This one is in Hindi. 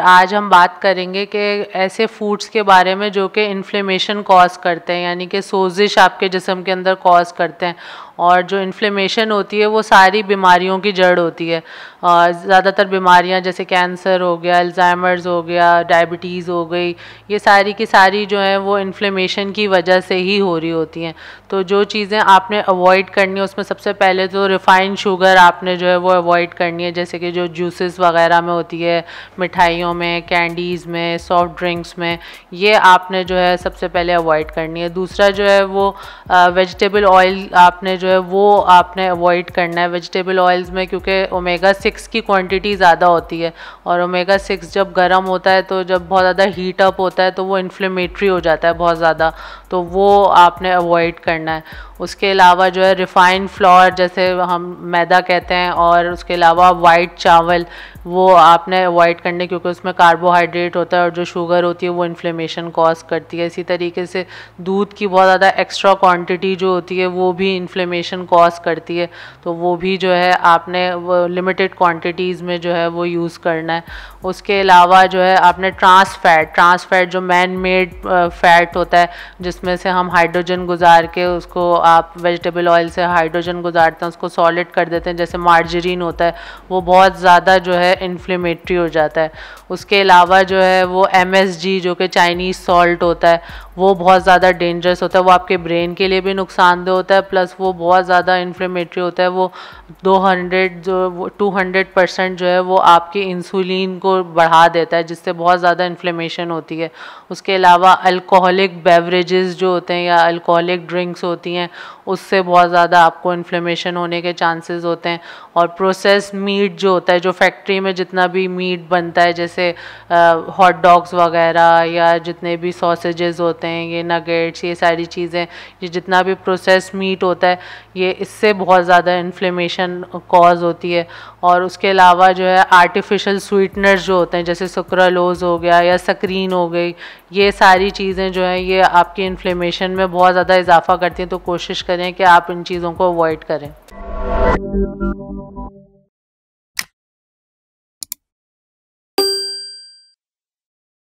आज हम बात करेंगे कि ऐसे फूड्स के बारे में जो कि इन्फ्लेमेशन कॉज करते हैं यानी कि सोजिश आपके जिसम के अंदर कॉज करते हैं और जो इन्फ्लेमेशन होती है वो सारी बीमारियों की जड़ होती है ज़्यादातर बीमारियां जैसे कैंसर हो गया अल्ज़ाइमर्स हो गया डायबिटीज़ हो गई ये सारी की सारी जो है वो इन्फ्लेमेशन की वजह से ही हो रही होती हैं तो जो चीज़ें आपने अवॉइड करनी है उसमें सबसे पहले तो रिफ़ाइंड शुगर आपने जो है वो अवॉइड करनी है जैसे कि जो जूसेस वगैरह में होती है मिठाइयों में कैंडीज़ में सॉफ्ट ड्रिंक्स में ये आपने जो है सबसे पहले अवॉइड करनी है दूसरा जो है वो वेजिटेबल ऑयल आपने जो है वो आपने अवॉइड करना है वेजिटेबल ऑयल्स में क्योंकि ओमेगा सिक्स की क्वांटिटी ज़्यादा होती है और ओमेगा सिक्स जब गर्म होता है तो जब बहुत ज़्यादा हीट अप होता है तो वो इन्फ्लेमेटरी हो जाता है बहुत ज़्यादा तो वो आपने अवॉइड करना है उसके अलावा जो है रिफ़ाइंड फ्लोर जैसे हम मैदा कहते हैं और उसके अलावा वाइट चावल वो आपने अवॉइड करने क्योंकि उसमें कार्बोहाइड्रेट होता है और जो शुगर होती है वो इन्फ्लेमेशन कॉज करती है इसी तरीके से दूध की बहुत ज़्यादा एक्स्ट्रा क्वांटिटी जो होती है वो भी इन्फ्लेमेशन कॉज करती है तो वो भी जो है आपने लिमिटेड क्वांटिटीज़ में जो है वो यूज़ करना है उसके अलावा जो है आपने ट्रांस फैट ट्रांस फैट जो मैन मेड फैट होता है जिसमें से हम हाइड्रोजन गुजार के उसको आप वेजिटेबल ऑयल से हाइड्रोजन गुजारते हैं उसको सॉलिड कर देते हैं जैसे मार्जरीन होता है वो बहुत ज़्यादा जो है इन्फ्लेमेटरी हो जाता है उसके अलावा जो है वो एम जो कि चाइनीज़ सॉल्ट होता है वो बहुत ज़्यादा डेंजरस होता है वो आपके ब्रेन के लिए भी नुकसानदेह होता है प्लस वो बहुत ज़्यादा इन्फ्लेमेटरी होता है वो 200 जो हंड्रेड परसेंट जो है वो आपके इंसुलिन को बढ़ा देता है जिससे बहुत ज़्यादा इन्फ्लेमेशन होती है उसके अलावा अल्कोहलिक बेवरेजेस जो होते हैं या अल्कोहलिक ड्रिंक्स होती हैं उससे बहुत ज़्यादा आपको इन्फ्लेमेशन होने के चांसेस होते हैं और प्रोसेस मीट जो होता है जो फैक्ट्री में जितना भी मीट बनता है जैसे हॉट डॉग्स वगैरह या जितने भी सॉसेजेस होते हैं ये नगेट्स ये सारी चीज़ें ये जितना भी प्रोसेस मीट होता है ये इससे बहुत ज़्यादा इन्फ्लेमेशन कॉज होती है और उसके अलावा जो है आर्टिफिशियल स्वीटनर्स जो होते हैं जैसे सुक्रलोज हो गया या सक्रीन हो गई ये सारी चीज़ें जो हैं ये आपकी इन्फ्लेमेशन में बहुत ज़्यादा इजाफा करती हैं तो कोशिश करें कि आप इन चीज़ों को अवॉइड करें